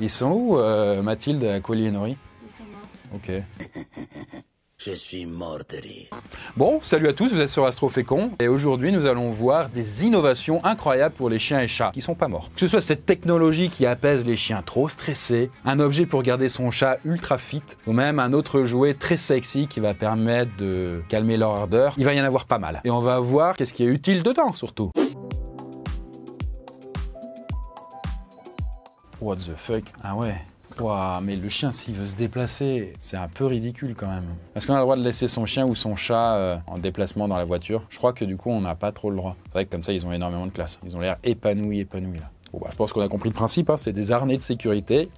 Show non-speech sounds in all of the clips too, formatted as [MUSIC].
Ils sont où, euh, Mathilde, à et Nori Ils sont morts. Ok. [LAUGHS] Je suis mort de rire. Bon, salut à tous, vous êtes sur Astrofécon et aujourd'hui nous allons voir des innovations incroyables pour les chiens et chats qui sont pas morts. Que ce soit cette technologie qui apaise les chiens trop stressés, un objet pour garder son chat ultra fit ou même un autre jouet très sexy qui va permettre de calmer leur ardeur, il va y en avoir pas mal. Et on va voir qu'est-ce qui est utile dedans surtout. What the fuck Ah ouais Waouh, mais le chien, s'il veut se déplacer, c'est un peu ridicule quand même. Est-ce qu'on a le droit de laisser son chien ou son chat euh, en déplacement dans la voiture Je crois que du coup, on n'a pas trop le droit. C'est vrai que comme ça, ils ont énormément de classe. Ils ont l'air épanouis, épanouis là. Bon, bah, je pense qu'on a compris le principe, hein. c'est des harnais de sécurité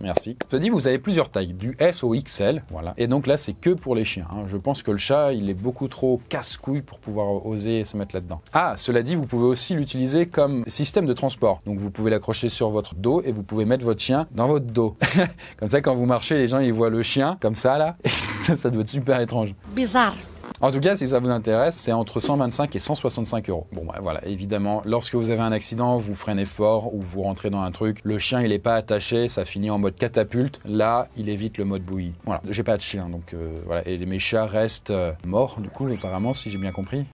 Merci. Cela dit, vous avez plusieurs tailles, du S au XL. Voilà. Et donc là, c'est que pour les chiens. Hein. Je pense que le chat, il est beaucoup trop casse-couille pour pouvoir oser se mettre là-dedans. Ah, cela dit, vous pouvez aussi l'utiliser comme système de transport. Donc vous pouvez l'accrocher sur votre dos et vous pouvez mettre votre chien dans votre dos. [LAUGHS] comme ça, quand vous marchez, les gens, ils voient le chien comme ça, là. [LAUGHS] ça doit être super étrange. Bizarre. En tout cas, si ça vous intéresse, c'est entre 125 et 165 euros. Bon, bah, voilà, évidemment, lorsque vous avez un accident, vous freinez fort ou vous rentrez dans un truc, le chien, il n'est pas attaché, ça finit en mode catapulte. Là, il évite le mode bouillie. Voilà, j'ai pas de chien, donc euh, voilà. Et mes chats restent euh, morts, du coup, apparemment, si j'ai bien compris.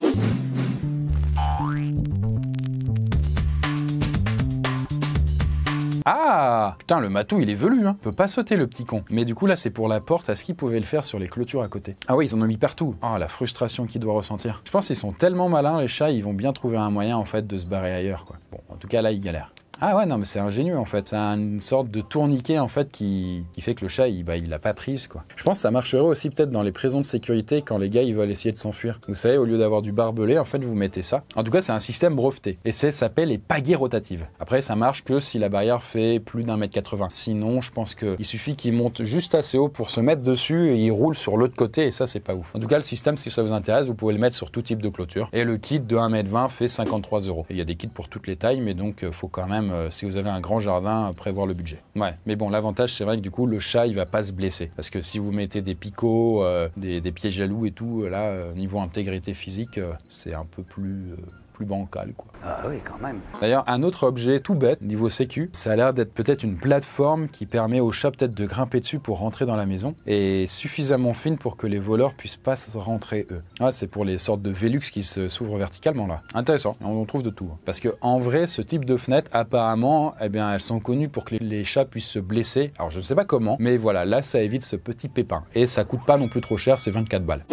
Ah Putain, le matou, il est velu, hein. Peut pas sauter, le petit con. Mais du coup, là, c'est pour la porte. à ce qu'ils pouvaient le faire sur les clôtures à côté Ah oui, ils en ont mis partout. Ah, la frustration qu'il doit ressentir. Je pense qu'ils sont tellement malins, les chats, ils vont bien trouver un moyen, en fait, de se barrer ailleurs, quoi. Bon, en tout cas, là, ils galèrent. Ah ouais, non, mais c'est ingénieux en fait. C'est une sorte de tourniquet en fait qui, fait que le chat, il bah, l'a pas prise quoi. Je pense que ça marcherait aussi peut-être dans les prisons de sécurité quand les gars ils veulent essayer de s'enfuir. Vous savez, au lieu d'avoir du barbelé, en fait vous mettez ça. En tout cas, c'est un système breveté et ça s'appelle les pagaies rotatives. Après, ça marche que si la barrière fait plus d'un mètre 80. Sinon, je pense qu'il suffit qu'il monte juste assez haut pour se mettre dessus et il roule sur l'autre côté et ça c'est pas ouf. En tout cas, le système, si ça vous intéresse, vous pouvez le mettre sur tout type de clôture. Et le kit de 1m20 fait 53 euros. Il y a des kits pour toutes les tailles, mais donc euh, faut quand même euh, si vous avez un grand jardin, euh, prévoir le budget. Ouais. Mais bon, l'avantage, c'est vrai que du coup, le chat, il va pas se blesser. Parce que si vous mettez des picots, euh, des, des, pièges jaloux et tout, là, niveau intégrité physique, c'est un peu plus Quoi. Ah oui, quand même. D'ailleurs, un autre objet tout bête, niveau sécu, ça a l'air d'être peut-être une plateforme qui permet aux chats peut-être de grimper dessus pour rentrer dans la maison, et suffisamment fine pour que les voleurs puissent pas rentrer eux. Ah, c'est pour les sortes de Velux qui s'ouvrent verticalement là. Intéressant, on en trouve de tout. Hein. Parce que en vrai, ce type de fenêtre, apparemment, eh bien, elles sont connues pour que les chats puissent se blesser. Alors je ne sais pas comment, mais voilà, là ça évite ce petit pépin. Et ça coûte pas non plus trop cher, c'est 24 balles.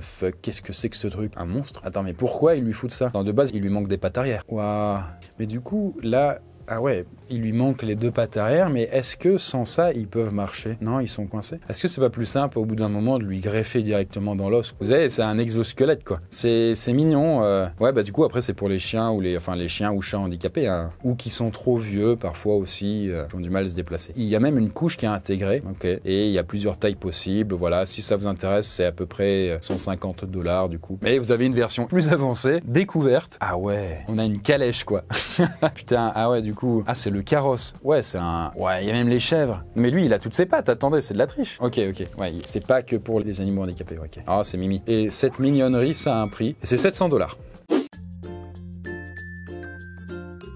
fuck, qu'est-ce que c'est que ce truc Un monstre Attends, mais pourquoi il lui de ça Dans de base, il lui manque des pattes arrière. Waouh. Mais du coup, là, ah ouais, il lui manque les deux pattes arrière, mais est-ce que sans ça, ils peuvent marcher Non, ils sont coincés. Est-ce que c'est pas plus simple au bout d'un moment de lui greffer directement dans l'os Vous savez, c'est un exosquelette quoi. C'est mignon. Euh. Ouais, bah du coup après c'est pour les chiens ou les enfin les chiens ou chats handicapés hein. ou qui sont trop vieux parfois aussi, euh, qui ont du mal à se déplacer. Il y a même une couche qui est intégrée, ok. Et il y a plusieurs tailles possibles. Voilà, si ça vous intéresse, c'est à peu près 150 euh, dollars du coup. Mais vous avez une version plus avancée, découverte. Ah ouais, on a une calèche quoi. [LAUGHS] Putain, ah ouais du ah, c'est le carrosse. Ouais, c'est un. Ouais, il y a même les chèvres. Mais lui, il a toutes ses pattes. Attendez, c'est de la triche. Ok, ok. Ouais, c'est pas que pour les animaux handicapés. Ok. Ah, c'est Mimi. Et cette mignonnerie, ça a un prix. C'est 700 dollars.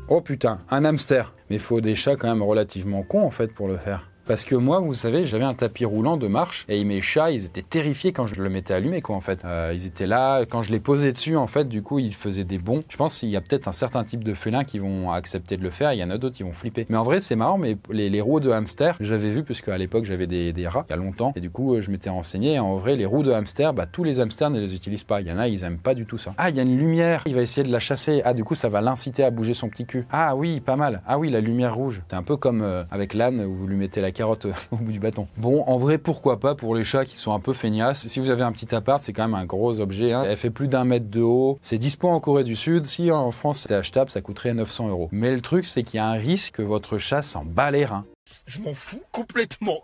Oh putain, un hamster. Mais faut des chats quand même relativement cons en fait pour le faire. Parce que moi, vous savez, j'avais un tapis roulant de marche et mes chats, ils étaient terrifiés quand je le mettais allumé, quoi, en fait. Euh, ils étaient là, quand je les posais dessus, en fait, du coup, ils faisaient des bons. Je pense qu'il y a peut-être un certain type de félins qui vont accepter de le faire, il y en a d'autres qui vont flipper. Mais en vrai, c'est marrant, mais les, roues de hamster, j'avais vu, puisque à l'époque, j'avais des, rats, il y a longtemps, et du coup, je m'étais renseigné. en vrai, les roues de hamster, bah, tous les hamsters ne les utilisent pas. Il y en a, ils aiment pas du tout ça. Ah, il y a une lumière, il va essayer de la chasser. Ah, du coup, ça va l'inciter à bouger son petit cul. Ah oui, pas mal. Ah oui, la lumière rouge. C'est un peu comme euh, avec l'âne où vous lui mettez la carotte euh, au bout du bâton. Bon, en vrai, pourquoi pas pour les chats qui sont un peu feignasses. Si vous avez un petit appart, c'est quand même un gros objet. Hein. Elle fait plus d'un mètre de haut. C'est dispo en Corée du Sud. Si en France c'était achetable, ça coûterait 900 euros. Mais le truc, c'est qu'il y a un risque que votre chat s'en bat les reins. Je m'en fous complètement.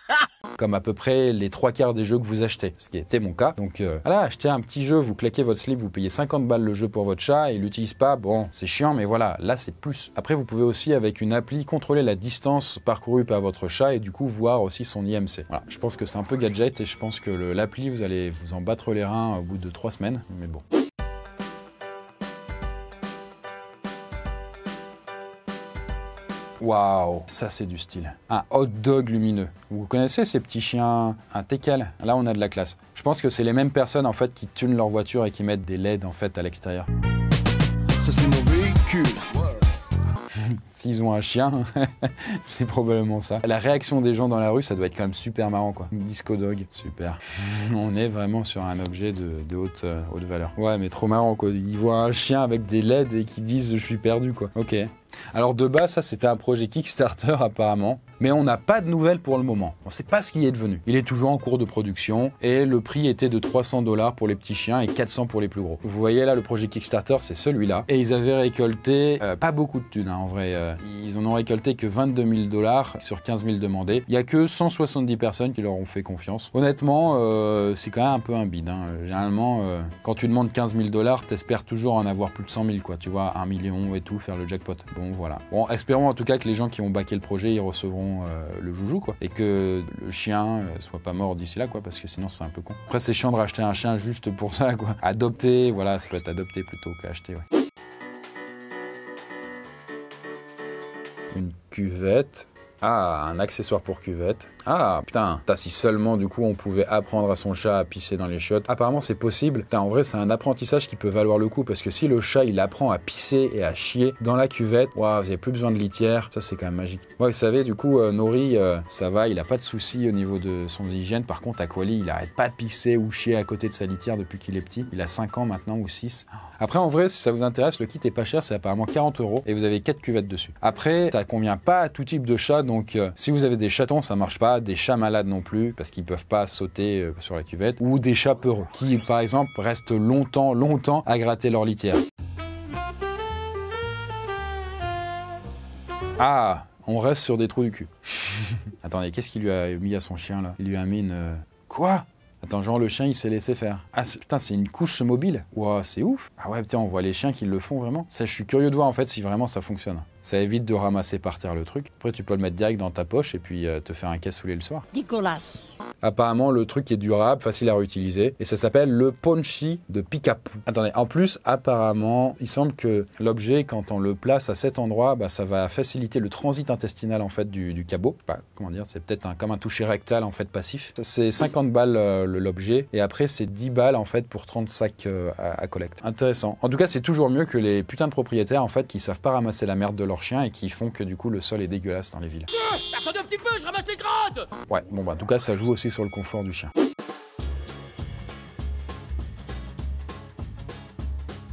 [LAUGHS] Comme à peu près les trois quarts des jeux que vous achetez, ce qui était mon cas. Donc euh, voilà, achetez un petit jeu, vous claquez votre slip, vous payez 50 balles le jeu pour votre chat, et il l'utilise pas, bon, c'est chiant, mais voilà, là c'est plus. Après, vous pouvez aussi avec une appli contrôler la distance parcourue par votre chat et du coup voir aussi son IMC. Voilà, je pense que c'est un peu gadget et je pense que l'appli, vous allez vous en battre les reins au bout de trois semaines, mais bon. Waouh, ça c'est du style. Un hot dog lumineux. Vous connaissez ces petits chiens, un teckel Là on a de la classe. Je pense que c'est les mêmes personnes en fait qui tunent leur voiture et qui mettent des LED en fait à l'extérieur. Ça c'est mon véhicule. S'ils ont un chien, [LAUGHS] c'est probablement ça. La réaction des gens dans la rue, ça doit être quand même super marrant, quoi. Disco dog, super. [LAUGHS] On est vraiment sur un objet de, haute, euh, haute valeur. Ouais, mais trop marrant, quoi. Ils voient un chien avec des LED et qui disent je suis perdu, quoi. Ok, alors de base, ça c'était un projet Kickstarter [LAUGHS] apparemment mais on n'a pas de nouvelles pour le moment. On ne sait pas ce qui est devenu. Il est toujours en cours de production et le prix était de 300 dollars pour les petits chiens et 400 pour les plus gros. Vous voyez là, le projet Kickstarter, c'est celui-là. Et ils avaient récolté euh, pas beaucoup de thunes hein, en vrai. Euh, ils en ont récolté que 22 000 dollars sur 15 000 demandés. Il n'y a que 170 personnes qui leur ont fait confiance. Honnêtement, euh, c'est quand même un peu un bide. Hein. Généralement, quand tu demandes 15 000 dollars, t'espères toujours en avoir plus de 100 000, quoi. Tu vois, un million et tout, faire le jackpot. Bon, voilà. Bon, espérons en tout cas que les gens qui ont baqué le projet, ils recevront euh, le joujou, quoi. Et que le chien euh, soit pas mort d'ici là, quoi, parce que sinon c'est un peu con. Après, c'est chiant de racheter un chien juste pour ça, quoi. Adopter, voilà, ça peut être adopter plutôt qu'acheter, ouais. Une cuvette. Ah, un accessoire pour cuvette. Ah putain, as, si seulement du coup on pouvait apprendre à son chat à pisser dans les chiottes. Apparemment c'est possible. T'as en vrai c'est un apprentissage qui peut valoir le coup parce que si le chat il apprend à pisser et à chier dans la cuvette, vous avez plus besoin de litière. Ça c'est quand même magique. vous savez du coup euh, Nori euh, ça va, il a pas de soucis au niveau de son hygiène. Par contre Aquali il arrête pas de pisser ou chier à côté de sa litière depuis qu'il est petit. Il a 5 ans maintenant ou 6. Après en vrai si ça vous intéresse le kit est pas cher, c'est apparemment 40 euros et vous avez 4 cuvettes dessus. Après ça convient pas à tout type de chat donc euh, si vous avez des chatons ça marche pas des chats malades non plus, parce qu'ils peuvent pas sauter euh, sur la cuvette, ou des chats peureux, qui par exemple restent longtemps, longtemps à gratter leur litière. Ah, on reste sur des trous du cul. [LAUGHS] Attendez, qu'est-ce qu'il lui a mis à son chien là Il lui a mis une... Euh, quoi Attends, genre le chien il s'est laissé faire. Ah putain, c'est une couche mobile Ouah, c'est ouf Ah ouais, putain, on voit les chiens qui le font vraiment. Ça, je suis curieux de voir en fait si vraiment ça fonctionne. Ça évite de ramasser par terre le truc. Après, tu peux le mettre direct dans ta poche et puis euh, te faire un cassoulet le soir. Nicolas Apparemment, le truc est durable, facile à réutiliser. Et ça s'appelle le ponchi de up. Attendez, en plus, apparemment, il semble que l'objet, quand on le place à cet endroit, bah, ça va faciliter le transit intestinal en fait du, cabot. Bah, comment dire, c'est peut-être comme un toucher rectal en fait passif. C'est 50 balles euh, l'objet. Et après, c'est 10 balles en fait pour 30 sacs euh, à, à collecte. Intéressant. En tout cas, c'est toujours mieux que les putains de propriétaires en fait qui savent pas ramasser la merde de leurs chiens et qui font que du coup le sol est dégueulasse dans les villes. Attendez un petit peu, je ramasse les grottes Ouais, bon bah en tout cas ça joue aussi sur le confort du chien.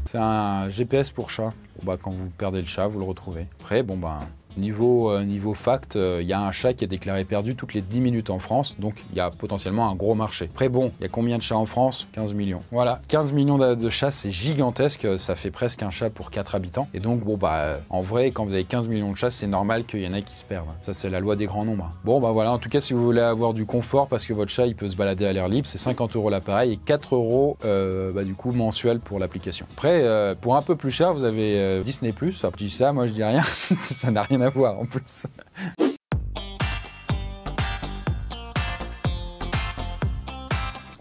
C'est un GPS pour chat. bah, quand vous perdez le chat, vous le retrouvez. Après, bon bah, Niveau, euh, niveau fact, euh, il y a un chat qui est déclaré perdu toutes les 10 minutes en France, donc il y a potentiellement un gros marché. Après bon, il y a combien de chats en France 15 millions. Voilà, 15 millions de, chats, c'est gigantesque, euh, ça fait presque un chat pour 4 habitants. Et donc bon bah en vrai, quand vous avez 15 millions de chats, c'est normal qu'il y en ait qui se perdent. Ça c'est la loi des grands nombres. Bon bah voilà, en tout cas si vous voulez avoir du confort parce que votre chat il peut se balader à l'air libre, c'est 50 euros l'appareil et 4 euros bah, du coup mensuel pour l'application. Après, pour un peu plus cher, vous avez Disney+, je dis ça, moi je dis rien, [LAUGHS] ça n'a rien à voir en plus.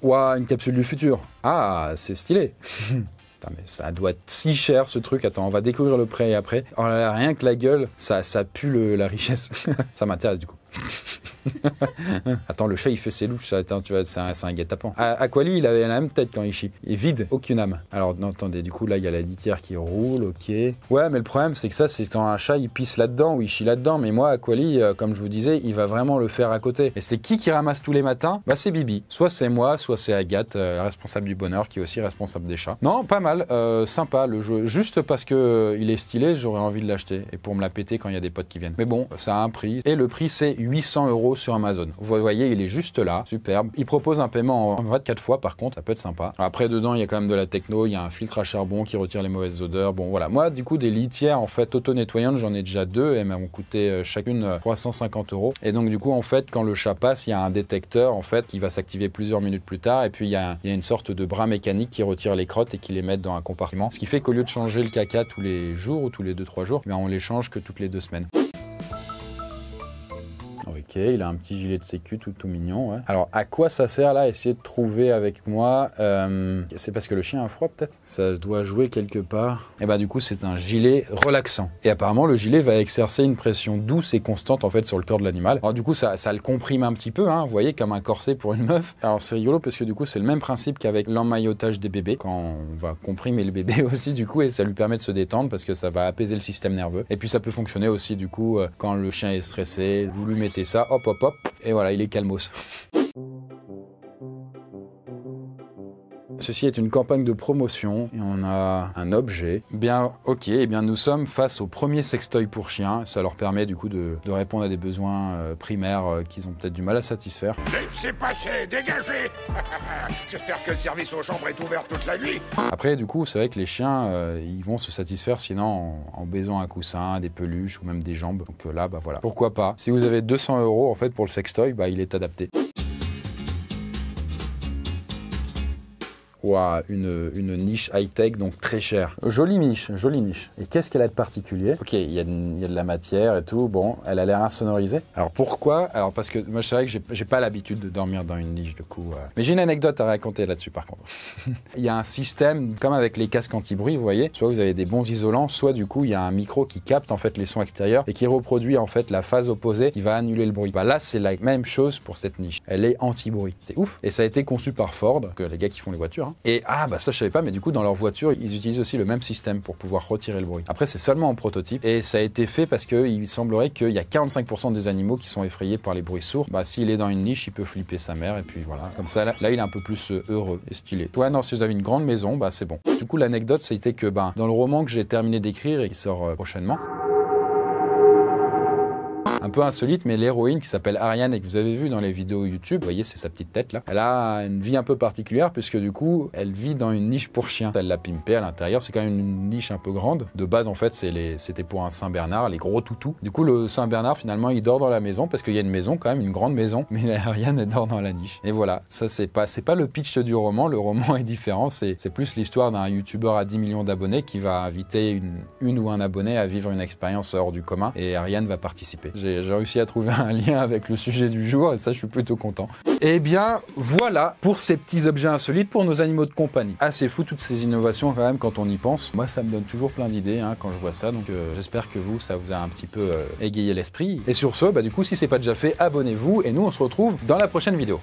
Ouah, une capsule du futur. Ah, c'est stylé. [LAUGHS] mais ça doit être si cher ce truc. Attends, on va découvrir le prêt après. Oh rien que la gueule, ça, ça pue la richesse. [LAUGHS] ça m'intéresse du coup. [LAUGHS] Attends, le chat, il fait ses louches. Ça, attends, tu vois, c'est un, un guet-apens. Aquali, il avait la même tête quand il chie. Et vide, aucune âme. Alors, non, attendez, du coup, là, il y a la litière qui roule, ok. Ouais, mais le problème, c'est que ça, c'est quand un chat, il pisse là-dedans ou il chie là-dedans. Mais moi, Aquali, euh, comme je vous disais, il va vraiment le faire à côté. Et c'est qui qui ramasse tous les matins Bah, c'est Bibi. Soit c'est moi, soit c'est Agathe, euh, la responsable du bonheur, qui est aussi responsable des chats. Non, pas mal. Euh, sympa, le jeu. Juste parce que il est stylé, j'aurais envie de l'acheter. Et pour me la péter quand il y a des potes qui viennent. Mais bon, ça a un prix. Et le prix, c'est 800 euros sur Amazon. Vous voyez, il est juste là, superbe. Il propose un paiement en 24 fois, par contre, ça peut être sympa. Après, dedans, il y a quand même de la techno, il y a un filtre à charbon qui retire les mauvaises odeurs. Bon, voilà. Moi, du coup, des litières, en fait, auto-nettoyantes, j'en ai déjà deux, et elles m'ont coûté euh, chacune 350 euh, euros. Et donc, du coup, en fait, quand le chat passe, il y a un détecteur, en fait, qui va s'activer plusieurs minutes plus tard, et puis il y, a, une sorte de bras mécanique qui retire les crottes et qui les met dans un compartiment. Ce qui fait qu'au lieu de changer le caca tous les jours ou tous les 2-3 jours, mais eh on les change que toutes les deux semaines il a un petit gilet de sécu tout, tout mignon. Alors à quoi ça sert là Essayer de trouver avec moi. Euh, c'est parce que le chien a froid peut-être Ça doit jouer quelque part. Et eh bah ben, du coup c'est un gilet relaxant. Et apparemment le gilet va exercer une pression douce et constante en fait sur le corps de l'animal. Alors du coup ça, le comprime un petit peu, hein, vous voyez comme un corset pour une meuf. Alors c'est rigolo parce que du coup c'est le même principe qu'avec l'emmaillotage des bébés quand on va comprimer le bébé [LAUGHS] aussi du coup et ça lui permet de se détendre parce que ça va apaiser le système nerveux. Et puis ça peut fonctionner aussi du coup euh, quand le chien est stressé, vous lui mettez ça hop, hop, hop. Et voilà, il est calmos. Ceci est une campagne de promotion et on a un objet. Bien, ok, et eh bien nous sommes face au premier sextoy pour chien. Ça leur permet du coup de, répondre à des besoins euh, primaires euh, qu'ils ont peut-être du mal à satisfaire. C'est passé, dégagez [LAUGHS] J'espère que le service aux chambres est ouvert toute la nuit. Après, du coup, c'est vrai que les chiens, euh, ils vont se satisfaire sinon en, en, baisant un coussin, des peluches ou même des jambes. Donc là, bah voilà, pourquoi pas. Si vous avez 200 euros en fait pour le sextoy, bah il est adapté. une, niche high-tech, donc très chère. Jolie niche, jolie niche. Et qu'est-ce qu'elle a de particulier Ok, il y, a de la matière et tout, bon, elle a l'air insonorisée. Alors pourquoi Alors parce que moi, c'est vrai que j'ai pas l'habitude de dormir dans une niche, du coup. Euh. Mais j'ai une anecdote à raconter là-dessus, par contre. [LAUGHS] Il y a un système, comme avec les casques anti-bruit, vous voyez, soit vous avez des bons isolants, soit du coup, il y a un micro qui capte en fait les sons extérieurs et qui reproduit en fait la phase opposée qui va annuler le bruit. Bah, là, c'est la même chose pour cette niche. Elle est anti-bruit. C'est ouf. Et ça a été conçu par Ford, que les gars qui font les voitures, hein. Et ah, bah ça, je savais pas, mais du coup, dans leur voiture, ils utilisent aussi le même système pour pouvoir retirer le bruit. Après, c'est seulement en prototype et ça a été fait parce qu'il semblerait qu'il y a 45% des animaux qui sont effrayés par les bruits sourds. Bah, s'il est dans une niche, il peut flipper sa mère et puis voilà. Comme ça, là, il est un peu plus euh, heureux et stylé. Toi, non, si vous avez une grande maison, bah, c'est bon. Du coup, l'anecdote, c'était que, bah, dans le roman que j'ai terminé d'écrire et qui sort euh, prochainement, un peu insolite, mais l'héroïne qui s'appelle Ariane et que vous avez vu dans les vidéos YouTube, vous voyez, c'est sa petite tête là. Elle a une vie un peu particulière puisque du coup, elle vit dans une niche pour chiens. Elle l'a pimpée à l'intérieur, c'est quand même une niche un peu grande. De base, en fait, c'était pour un Saint Bernard, les gros toutous. Du coup, le Saint Bernard, finalement, il dort dans la maison parce qu'il y a une maison, quand même, une grande maison, [LAUGHS] mais Ariane, elle dort dans la niche. Et voilà, ça, c'est pas, pas le pitch du roman. Le roman est différent, c'est plus l'histoire d'un youtubeur à 10 millions d'abonnés qui va inviter une, une ou un abonné à vivre une expérience hors du commun et Ariane va participer j'ai réussi à trouver un lien avec le sujet du jour et ça, je suis plutôt content. Et eh bien, voilà pour ces petits objets insolites pour nos animaux de compagnie. Assez ah, fou toutes ces innovations quand même quand on y pense. Moi, ça me donne toujours plein d'idées hein, quand je vois ça. Donc, euh, j'espère que vous, ça vous a un petit peu euh, égayé l'esprit. Et sur ce, bah, du coup, si c'est pas déjà fait, abonnez-vous et nous, on se retrouve dans la prochaine vidéo.